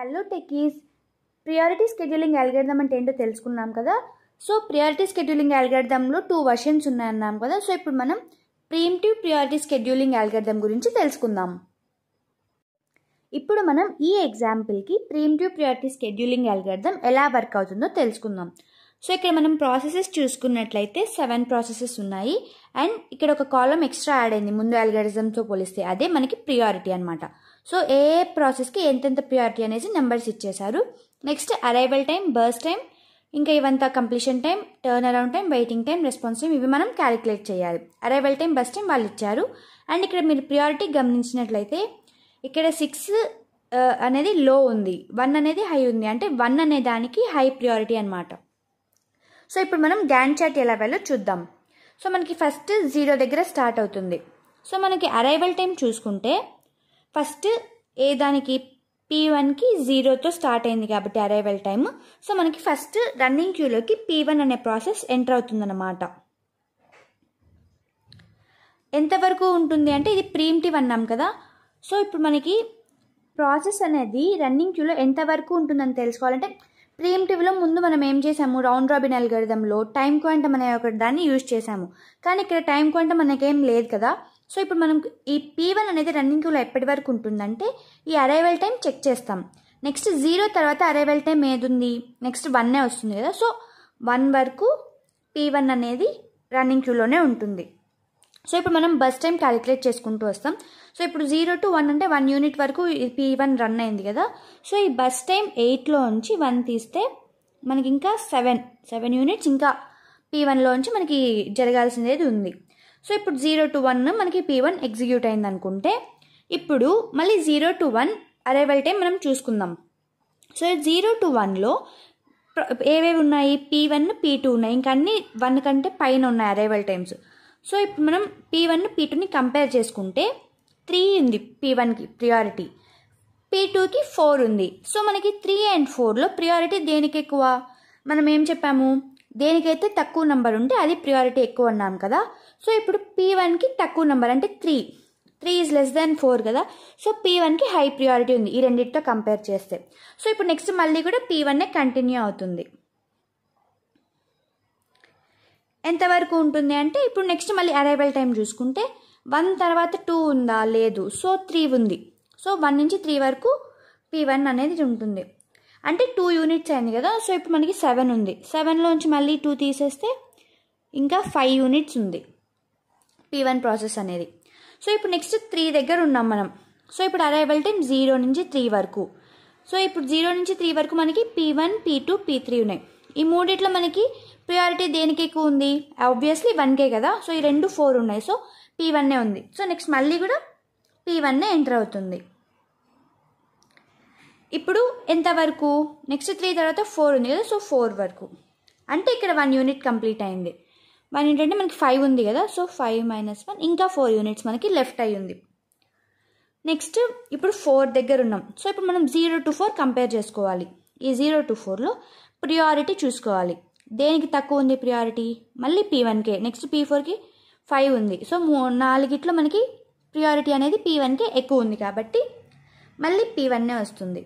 hello techies priority scheduling algorithm అంటే ఏంటో తెలుసుకున్నాం కదా సో ప్రియారిటీ స్కెడ్యూలింగ్ అల్గరిథంలో టూ వర్షన్స్ ఉన్నాయన్నాం కదా సో ఇప్పుడు మనం ప్రీమిటివ్ ప్రియారిటీ స్కెడ్యూలింగ్ అల్గరిథం గురించి తెలుసుకుందాం ఇప్పుడు మనం ఈ ఎగ్జాంపుల్కి ప్రీమిటివ్ ప్రియారిటీ స్కెడ్యూలింగ్ అల్గరిథం ఎలా వర్క్ అవుతుందో తెలుసుకుందాం సో ఇక్కడ మనం ప్రాసెసెస్ చూసుకున్నట్లయితే సెవెన్ ప్రాసెసెస్ ఉన్నాయి అండ్ ఇక్కడ ఒక కాలం ఎక్స్ట్రా యాడ్ అయింది ముందు అల్గారిజంతో పోలిస్తే అదే మనకి ప్రియారిటీ అనమాట సో ఏ ప్రాసెస్కి ఎంతెంత ప్రియారిటీ అనేసి నెంబర్స్ ఇచ్చేశారు next arrival time burst time ఇంకా ఇవంతా completion time turn around time waiting time response time ఇవి మనం క్యాలిక్యులేట్ చేయాలి అరైవల్ టైం బస్ టైం వాళ్ళు ఇచ్చారు అండ్ ఇక్కడ మీరు ప్రియారిటీ గమనించినట్లయితే ఇక్కడ సిక్స్ అనేది లో ఉంది వన్ అనేది హై ఉంది అంటే వన్ అనే దానికి హై ప్రియారిటీ అనమాట సో ఇప్పుడు మనం గ్యాన్ చాట్ ఎలా వెళ్ళో చూద్దాం సో మనకి ఫస్ట్ జీరో దగ్గర స్టార్ట్ అవుతుంది సో మనకి అరైవల్ టైం చూసుకుంటే ఫస్ట్ ఏ దానికి పీ వన్కి జీరోతో స్టార్ట్ అయింది కాబట్టి అరైవల్ టైమ్ సో మనకి ఫస్ట్ రన్నింగ్ క్యూలోకి పీ వన్ అనే ప్రాసెస్ ఎంటర్ అవుతుందన్నమాట ఎంతవరకు ఉంటుంది అంటే ఇది ప్రీమిటివ్ అన్నాం కదా సో ఇప్పుడు మనకి ప్రాసెస్ అనేది రన్నింగ్ క్యూలో ఎంతవరకు ఉంటుందని తెలుసుకోవాలంటే ప్రీమ్టివ్లో ముందు మనం ఏం చేసాము రౌండ్ రాబిన్ అల్గరిథంలో టైం క్వాంటమ్ అనే ఒక దాన్ని యూజ్ చేసాము కానీ ఇక్కడ టైం క్వాంటమ్ మనకేం లేదు కదా సో ఇప్పుడు మనం ఈ పీ వన్ అనేది రన్నింగ్ క్యూలో ఎప్పటి వరకు ఉంటుందంటే ఈ అరైవల్ టైం చెక్ చేస్తాం నెక్స్ట్ జీరో తర్వాత అరైవల్ టైం ఏది ఉంది నెక్స్ట్ వన్నే వస్తుంది కదా సో వన్ వరకు పీ వన్ అనేది రన్నింగ్ క్యూలోనే ఉంటుంది సో ఇప్పుడు మనం బస్ టైం క్యాలిక్యులేట్ చేసుకుంటూ వస్తాం సో ఇప్పుడు జీరో టు వన్ అంటే వన్ యూనిట్ వరకు పీ వన్ రన్ అయింది కదా సో ఈ బస్ టైం ఎయిట్లో నుంచి వన్ తీస్తే మనకి ఇంకా సెవెన్ సెవెన్ యూనిట్స్ ఇంకా పీ వన్లో నుంచి మనకి జరగాల్సింది ఉంది సో ఇప్పుడు జీరో టు వన్ మనకి పీ వన్ ఎగ్జిక్యూట్ అయింది అనుకుంటే ఇప్పుడు మళ్ళీ zero to one arrival time మనం చూసుకుందాం సో జీరో టు వన్లో ఏవేవి ఉన్నాయి పీ వన్ పీ టూ ఉన్నాయి ఇంకా అన్ని వన్ కంటే పైన ఉన్నాయి అరైవల్ టైమ్స్ సో ఇప్పుడు మనం పీ వన్ పీ టూని కంపేర్ చేసుకుంటే త్రీ ఉంది పీ వన్కి ప్రియారిటీ పీ టూకి ఫోర్ ఉంది సో మనకి త్రీ అండ్ ఫోర్లో ప్రియారిటీ దేనికి ఎక్కువ మనం ఏం చెప్పాము దేనికైతే తక్కువ నెంబర్ ఉంటే అది ప్రియారిటీ ఎక్కువ అన్నాం కదా సో ఇప్పుడు పీ వన్కి తక్కువ నెంబర్ అంటే three three is less than four కదా సో పీ వన్కి హై ప్రియారిటీ ఉంది ఈ రెండింటితో కంపేర్ చేస్తే సో ఇప్పుడు నెక్స్ట్ మళ్ళీ కూడా పీ వన్నే కంటిన్యూ అవుతుంది ఎంతవరకు ఉంటుంది అంటే ఇప్పుడు నెక్స్ట్ మళ్ళీ అరైవల్ టైం చూసుకుంటే వన్ తర్వాత టూ ఉందా లేదు సో త్రీ ఉంది సో వన్ నుంచి త్రీ వరకు పీ వన్ అనేది ఉంటుంది అంటే టూ యూనిట్స్ అయింది కదా సో ఇప్పుడు మనకి సెవెన్ ఉంది సెవెన్లోంచి మళ్ళీ టూ తీసేస్తే ఇంకా ఫైవ్ యూనిట్స్ ఉంది పీ వన్ ప్రాసెస్ అనేది సో ఇప్పుడు నెక్స్ట్ త్రీ దగ్గర ఉన్నాం మనం సో ఇప్పుడు అరైవల్ టైం జీరో నుంచి త్రీ వరకు సో ఇప్పుడు జీరో నుంచి త్రీ వరకు మనకి P one P two P three ఉన్నాయి ఈ మూడిట్లో మనకి ప్రియారిటీ దేనికి ఎక్కువ ఉంది ఆబ్వియస్లీ వన్కే కదా సో ఈ రెండు ఫోర్ ఉన్నాయి సో పీ వన్నే ఉంది సో నెక్స్ట్ మళ్ళీ కూడా పీ వన్నే ఎంటర్ అవుతుంది ఇప్పుడు ఎంత వరకు నెక్స్ట్ త్రీ తర్వాత ఫోర్ ఉంది కదా సో ఫోర్ వరకు అంటే ఇక్కడ వన్ యూనిట్ కంప్లీట్ అయింది వన్ యూనిట్ అంటే మనకి ఫైవ్ ఉంది కదా సో ఫైవ్ మైనస్ వన్ ఇంకా ఫోర్ యూనిట్స్ మనకి లెఫ్ట్ అయ్యింది నెక్స్ట్ ఇప్పుడు ఫోర్ దగ్గర ఉన్నాం సో ఇప్పుడు మనం జీరో టు ఫోర్ కంపేర్ చేసుకోవాలి ఈ జీరో టు ఫోర్లో ప్రియారిటీ చూసుకోవాలి దేనికి తక్కువ ఉంది ప్రియారిటీ మళ్ళీ పీ వన్కే నెక్స్ట్ పీ ఫోర్కి ఫైవ్ ఉంది సో మూ నాలుగిట్లో మనకి ప్రియారిటీ అనేది పీ వన్కే ఎక్కువ ఉంది కాబట్టి మళ్ళీ పీ వన్నే వస్తుంది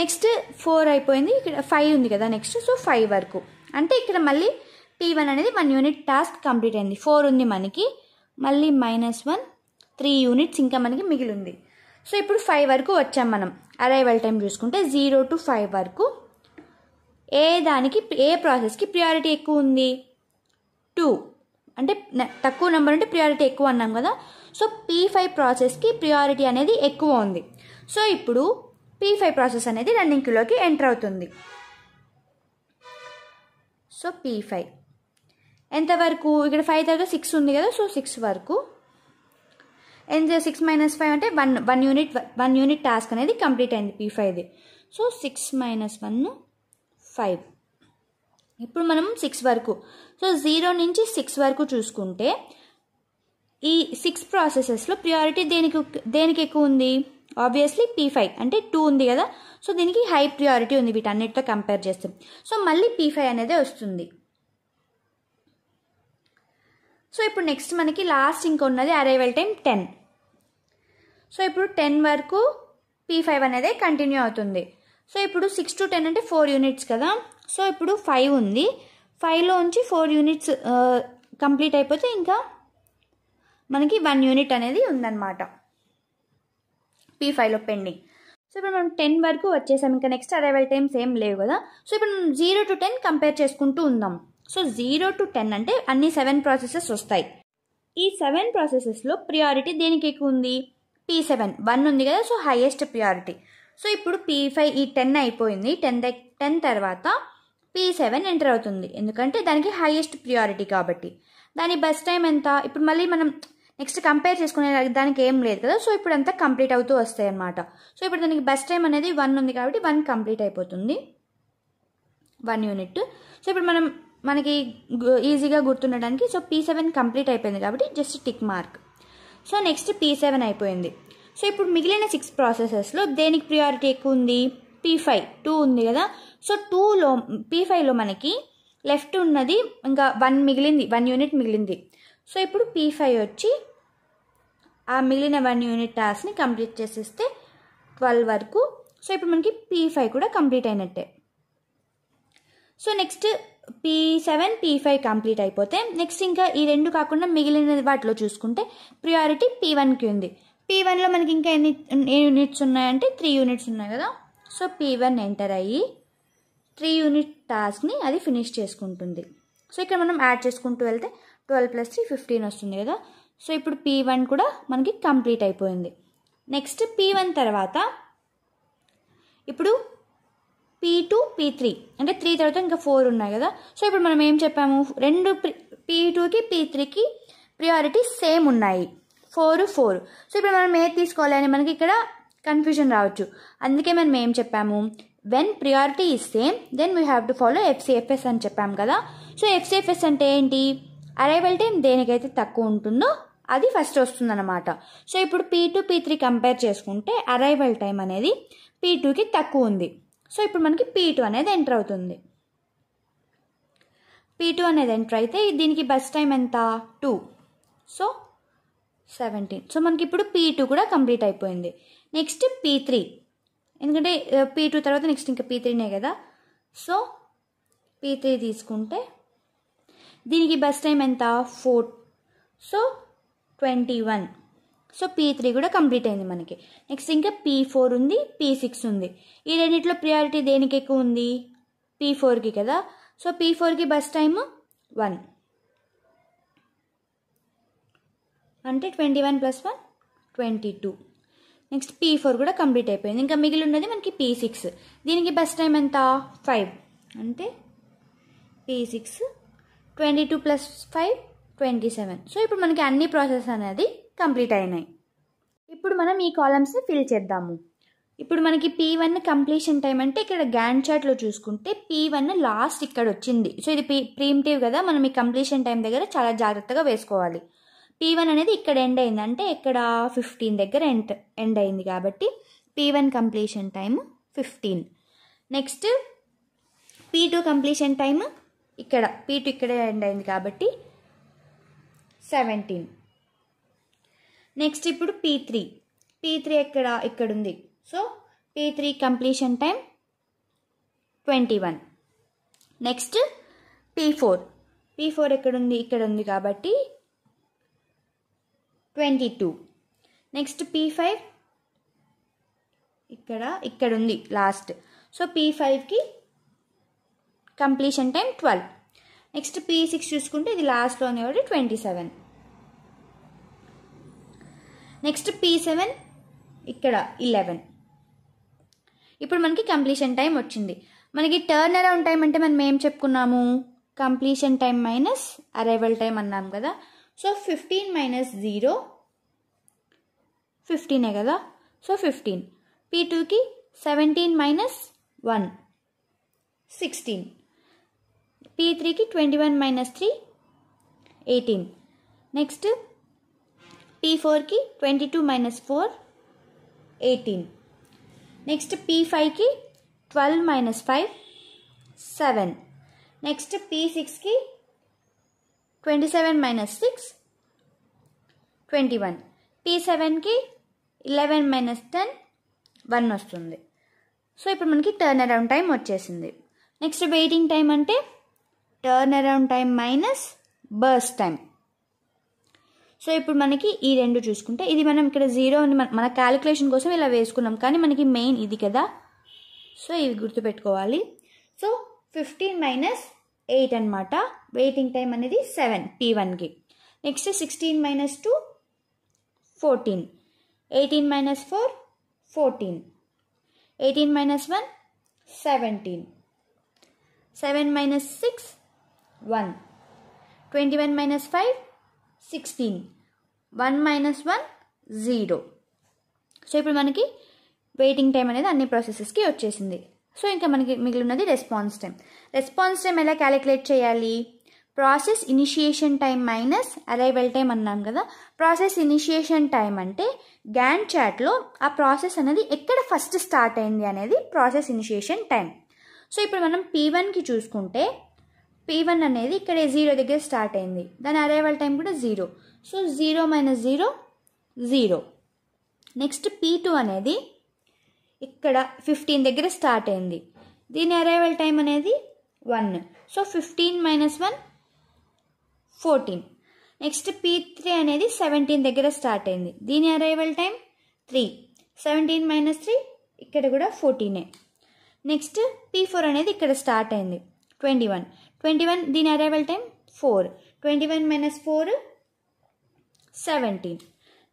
నెక్స్ట్ ఫోర్ అయిపోయింది ఇక్కడ ఫైవ్ ఉంది కదా నెక్స్ట్ సో ఫైవ్ వరకు అంటే ఇక్కడ మళ్ళీ పీ వన్ అనేది వన్ యూనిట్ టాస్క్ కంప్లీట్ అయింది ఫోర్ ఉంది మనకి మళ్ళీ మైనస్ వన్ త్రీ యూనిట్స్ ఇంకా మనకి మిగిలింది సో ఇప్పుడు ఫైవ్ వరకు వచ్చాం మనం అరైవల్ టైం చూసుకుంటే జీరో టు ఫైవ్ వరకు ఏ దానికి ఏ ప్రాసెస్కి ప్రియారిటీ ఎక్కువ ఉంది టూ అంటే తక్కువ నెంబర్ అంటే ప్రియారిటీ ఎక్కువ అన్నాం కదా సో పీ ఫైవ్ ప్రాసెస్కి ప్రియారిటీ అనేది ఎక్కువ ఉంది సో ఇప్పుడు పీ ఫైవ్ ప్రాసెస్ అనేది రన్నింగ్ క్యూలోకి ఎంటర్ అవుతుంది సో పీ ఫైవ్ ఎంతవరకు ఇక్కడ ఫైవ్ తర్వాత సిక్స్ ఉంది కదా సో సిక్స్ వరకు ఎంత సిక్స్ మైనస్ ఫైవ్ అంటే one one unit one unit task అనేది కంప్లీట్ అయింది పీ ఫైవ్ది so six minus one five ఇప్పుడు మనం సిక్స్ వరకు సో జీరో నుంచి సిక్స్ వరకు చూసుకుంటే ఈ సిక్స్ ప్రాసెసెస్లో ప్రియారిటీ దేనికి దేనికి ఎక్కువ ఉంది ఆబ్వియస్లీ పీ ఫైవ్ అంటే టూ ఉంది కదా సో దీనికి హై ప్రియారిటీ ఉంది వీటన్నిటితో కంపేర్ చేస్తే సో మళ్ళీ పీ ఫైవ్ అనేది వస్తుంది సో ఇప్పుడు నెక్స్ట్ మనకి లాస్ట్ ఇంకా ఉన్నది అరైవల్ టైం టెన్ సో ఇప్పుడు టెన్ వరకు పీ ఫైవ్ అనేది కంటిన్యూ అవుతుంది సో ఇప్పుడు సిక్స్ టు టెన్ అంటే ఫోర్ యూనిట్స్ కదా సో ఇప్పుడు ఫైవ్ ఉంది ఫైవ్లో ఉంచి ఫోర్ యూనిట్స్ కంప్లీట్ అయిపోతే ఇంకా మనకి వన్ యూనిట్ అనేది ఉందన్నమాట పీ ఫైవ్లో పెండింగ్ సో ఇప్పుడు మనం టెన్ వరకు వచ్చేసాం ఇంకా నెక్స్ట్ అరైవల్ టైమ్స్ ఏం లేవు కదా సో ఇప్పుడు మనం జీరో టు టెన్ కంపేర్ చేసుకుంటూ ఉందాం సో జీరో టు టెన్ అంటే అన్ని సెవెన్ ప్రాసెసెస్ వస్తాయి ఈ సెవెన్ ప్రాసెసెస్లో ప్రియారిటీ దేనికి ఎక్కువ ఉంది పీ సెవెన్ వన్ ఉంది కదా సో హైయెస్ట్ ప్రియారిటీ సో ఇప్పుడు పీ ఫైవ్ ఈ టెన్ అయిపోయింది టెన్ టెన్ తర్వాత పీ సెవెన్ ఎంటర్ అవుతుంది ఎందుకంటే దానికి హైయెస్ట్ ప్రియారిటీ కాబట్టి దాని బస్ టైం ఎంత ఇప్పుడు మళ్ళీ మనం నెక్స్ట్ కంపేర్ చేసుకునే దానికి ఏం లేదు కదా సో ఇప్పుడు అంతా కంప్లీట్ అవుతూ వస్తాయి అనమాట సో ఇప్పుడు దానికి బెస్ట్ టైం అనేది వన్ ఉంది కాబట్టి వన్ కంప్లీట్ అయిపోతుంది వన్ యూనిట్ సో ఇప్పుడు మనం మనకి ఈజీగా గుర్తుండడానికి సో పీ సెవెన్ కంప్లీట్ అయిపోయింది కాబట్టి just tick mark so next P seven అయిపోయింది సో ఇప్పుడు మిగిలిన సిక్స్ ప్రాసెసెస్లో దేనికి ప్రియారిటీ ఎక్కువ ఉంది పీ ఫైవ్ టూ ఉంది కదా సో టూలో పీ ఫైవ్లో మనకి లెఫ్ట్ ఉన్నది ఇంకా వన్ మిగిలింది వన్ యూనిట్ మిగిలింది సో ఇప్పుడు పీ ఫైవ్ వచ్చి ఆ మిగిలిన వన్ యూనిట్ టాస్క్ని కంప్లీట్ చేసేస్తే ట్వెల్వ్ వరకు సో ఇప్పుడు మనకి పీ ఫైవ్ కూడా కంప్లీట్ అయినట్టే so next P seven P five complete అయిపోతే నెక్స్ట్ ఇంకా ఈ రెండు కాకుండా మిగిలిన వాటిలో చూసుకుంటే ప్రియారిటీ పీ వన్కి ఉంది పీ వన్లో మనకి ఇంకా ఎన్ని యూనిట్స్ ఉన్నాయంటే త్రీ యూనిట్స్ ఉన్నాయి కదా సో పీ వన్ ఎంటర్ అయ్యి త్రీ యూనిట్ టాస్క్ని అది ఫినిష్ చేసుకుంటుంది సో ఇక్కడ మనం యాడ్ చేసుకుంటూ వెళ్తే ట్వెల్వ్ ప్లస్ త్రీ ఫిఫ్టీన్ వస్తుంది కదా సో ఇప్పుడు పీ వన్ కూడా మనకి కంప్లీట్ అయిపోయింది నెక్స్ట్ పీ వన్ తర్వాత ఇప్పుడు పీ టూ పీ త్రీ అంటే త్రీ తర్వాత ఇంకా ఫోర్ ఉన్నాయి కదా సో ఇప్పుడు మనం ఏం చెప్పాము రెండు పీ టూకి పీ త్రీకి ప్రియారిటీ సేమ్ ఉన్నాయి ఫోర్ ఫోర్ సో ఇప్పుడు మనం ఏది తీసుకోవాలి అని మనకి ఇక్కడ కన్ఫ్యూజన్ రావచ్చు అందుకే మనం ఏం చెప్పాము when priority is same then we have to follow FCFS అని చెప్పాము కదా సో ఎఫ్సిఎఫ్ఎస్ అంటే ఏంటి అరైవల్ టైం దేనికైతే తక్కువ ఉంటుందో అది ఫస్ట్ వస్తుందన్నమాట సో ఇప్పుడు P two P three compare చేసుకుంటే అరైవల్ టైం అనేది పీ టూకి తక్కువ ఉంది సో ఇప్పుడు మనకి పీ టూ అనేది ఎంటర్ అవుతుంది పీ టూ అనేది ఎంటర్ అయితే దీనికి బస్ టైం ఎంత టూ సో సెవెంటీన్ సో మనకి ఇప్పుడు పీ టూ కూడా కంప్లీట్ అయిపోయింది నెక్స్ట్ పీ త్రీ ఎందుకంటే పీ uh, టూ తర్వాత నెక్స్ట్ ఇంకా పీ త్రీనే కదా సో పీ త్రీ తీసుకుంటే దీనికి బెస్ట్ టైం ఎంత four so twenty one so P three కూడా కంప్లీట్ అయింది మనకి నెక్స్ట్ ఇంకా పీ ఫోర్ ఉంది పీ సిక్స్ ఉంది ఈ రెండిట్లో ప్రియారిటీ దేనికి ఎక్కువ ఉంది పీ ఫోర్కి కదా సో పీ ఫోర్కి బస్ టైము వన్ అంటే twenty one plus one twenty two next P four కూడా కంప్లీట్ అయిపోయింది ఇంకా మిగిలి ఉన్నది మనకి పీ సిక్స్ దీనికి బస్ టైం ఎంత ఫైవ్ అంటే P six twenty two plus five twenty seven so ఇప్పుడు మనకి అన్ని ప్రాసెస్ అనేది కంప్లీట్ అయినాయి ఇప్పుడు మనం ఈ కాలమ్స్ని ఫిల్ చేద్దాము ఇప్పుడు మనకి పీ వన్ కంప్లీషన్ టైం అంటే ఇక్కడ గ్యాండ్ చార్ట్లో చూసుకుంటే పీ వన్ లాస్ట్ ఇక్కడ వచ్చింది సో ఇది పీ ప్రీమిటివ్ కదా మనం ఈ కంప్లీషన్ టైం దగ్గర చాలా జాగ్రత్తగా వేసుకోవాలి పీ వన్ అనేది ఇక్కడ ఎండ్ అయింది అంటే ఇక్కడ ఫిఫ్టీన్ దగ్గర ఎండ్ ఎండ్ అయింది కాబట్టి P one completion time fifteen next P two completion time ఇక్కడ పీ ఇక్కడే ఎండ్ అయింది కాబట్టి సెవెంటీన్ నెక్స్ట్ ఇప్పుడు పీ త్రీ పీ త్రీ ఎక్కడ ఇక్కడుంది so P three completion time twenty one next P four P four ఎక్కడుంది ఇక్కడ ఉంది కాబట్టి twenty two next P five ఇక్కడ ఇక్కడ ఉంది లాస్ట్ సో పీ ఫైవ్కి completion time twelve next P six చూసుకుంటే ఇది లాస్ట్లో ఉంది కాబట్టి twenty seven next P seven ఇక్కడ ఇలెవెన్ ఇప్పుడు మనకి కంప్లీషన్ టైం వచ్చింది మనకి టర్న్ అరౌండ్ టైం అంటే మనం ఏం చెప్పుకున్నాము completion time minus arrival time అన్నాం కదా సో ఫిఫ్టీన్ మైనస్ జీరో ఫిఫ్టీనే కదా సో ఫిఫ్టీన్ పీ టూకి seventeen minus one sixteen P త్రీకి twenty one minus three eighteen next P ఫోర్కి twenty two minus four eighteen next P ఫైవ్కి twelve minus five seven next P సిక్స్కి twenty seven minus six twenty one P సెవెన్కి eleven minus ten one వస్తుంది so ఇప్పుడు మనకి turn around time వచ్చేసింది next waiting time అంటే turn around time minus burst time so ఇప్పుడు మనకి ఈ రెండు చూసుకుంటే ఇది మనం ఇక్కడ జీరో మన క్యాలిక్యులేషన్ కోసం ఇలా వేసుకున్నాం కానీ మనకి మెయిన్ ఇది కదా సో ఇవి గుర్తుపెట్టుకోవాలి సో ఫిఫ్టీన్ మైనస్ ఎయిట్ అనమాట వెయిటింగ్ టైం అనేది సెవెన్ పీ వన్కి next sixteen minus two fourteen eighteen minus four fourteen eighteen minus one seventeen seven minus six one twenty one minus five sixteen one minus one zero so ఇప్పుడు మనకి waiting time అనేది అన్ని ప్రాసెసెస్కి వచ్చేసింది so ఇంకా మనకి మిగిలినది response time response time ఎలా calculate చేయాలి process initiation time minus arrival time అన్నాం కదా ప్రాసెస్ ఇనిషియేషన్ టైం అంటే గ్యాన్ చాట్లో ఆ ప్రాసెస్ అనేది ఎక్కడ ఫస్ట్ స్టార్ట్ అయింది అనేది ప్రాసెస్ ఇనిషియేషన్ టైం సో ఇప్పుడు మనం పీ వన్కి చూసుకుంటే పీ వన్ అనేది ఇక్కడ జీరో దగ్గర స్టార్ట్ అయింది దాని అరైవల్ టైం కూడా zero so zero minus zero zero next P two అనేది ఇక్కడ ఫిఫ్టీన్ దగ్గర స్టార్ట్ అయింది దీని అరైవల్ టైం అనేది one so fifteen minus one fourteen next P three అనేది సెవెంటీన్ దగ్గర స్టార్ట్ అయింది దీని arrival time three seventeen minus three ఇక్కడ కూడా ఫోర్టీనే నెక్స్ట్ పీ ఫోర్ అనేది ఇక్కడ స్టార్ట్ అయింది ట్వంటీ వన్ ట్వంటీ వన్ దీని arrival time four twenty one minus four seventeen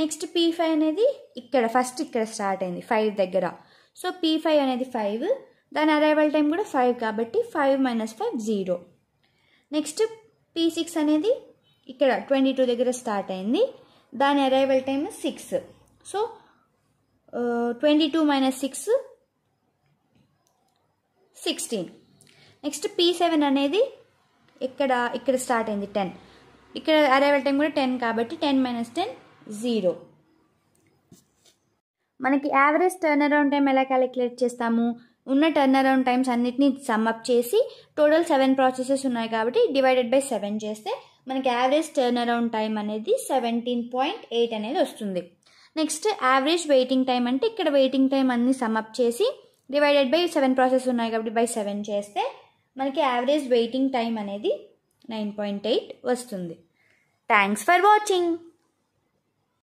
next P five అనేది ఇక్కడ ఫస్ట్ ఇక్కడ స్టార్ట్ అయింది ఫైవ్ దగ్గర సో పీ ఫైవ్ అనేది ఫైవ్ దాని అరైవల్ టైం కూడా ఫైవ్ కాబట్టి five minus five zero next P six అనేది ఇక్కడ ట్వంటీ టూ దగ్గర స్టార్ట్ అయింది దాని arrival time six so twenty two minus six sixteen next P seven అనేది ఇక్కడ ఇక్కడ స్టార్ట్ అయింది టెన్ ఇక్కడ అరైవల్ టైం కూడా టెన్ కాబట్టి టెన్ మైనస్ టెన్ జీరో మనకి యావరేజ్ టర్న్ అరౌండ్ టైం ఎలా క్యాలిక్యులేట్ చేస్తాము ఉన్న టర్న్ అరౌండ్ టైమ్స్ అన్నిటినీ సమ్అప్ చేసి టోటల్ సెవెన్ ప్రాసెసెస్ ఉన్నాయి కాబట్టి డివైడెడ్ బై సెవెన్ చేస్తే మనకి యావరేజ్ టర్న్ అరౌండ్ టైం అనేది సెవెంటీన్ పాయింట్ ఎయిట్ అనేది వస్తుంది నెక్స్ట్ యావరేజ్ వెయిటింగ్ టైం అంటే ఇక్కడ వెయిటింగ్ టైం అన్ని సమ్అప్ చేసి డివైడెడ్ బై సెవెన్ ప్రాసెస్ ఉన్నాయి కాబట్టి బై సెవెన్ చేస్తే మనకి యావరేజ్ వెయిటింగ్ టైం అనేది నైన్ పాయింట్ ఎయిట్ వస్తుంది థ్యాంక్స్ ఫర్ వాచింగ్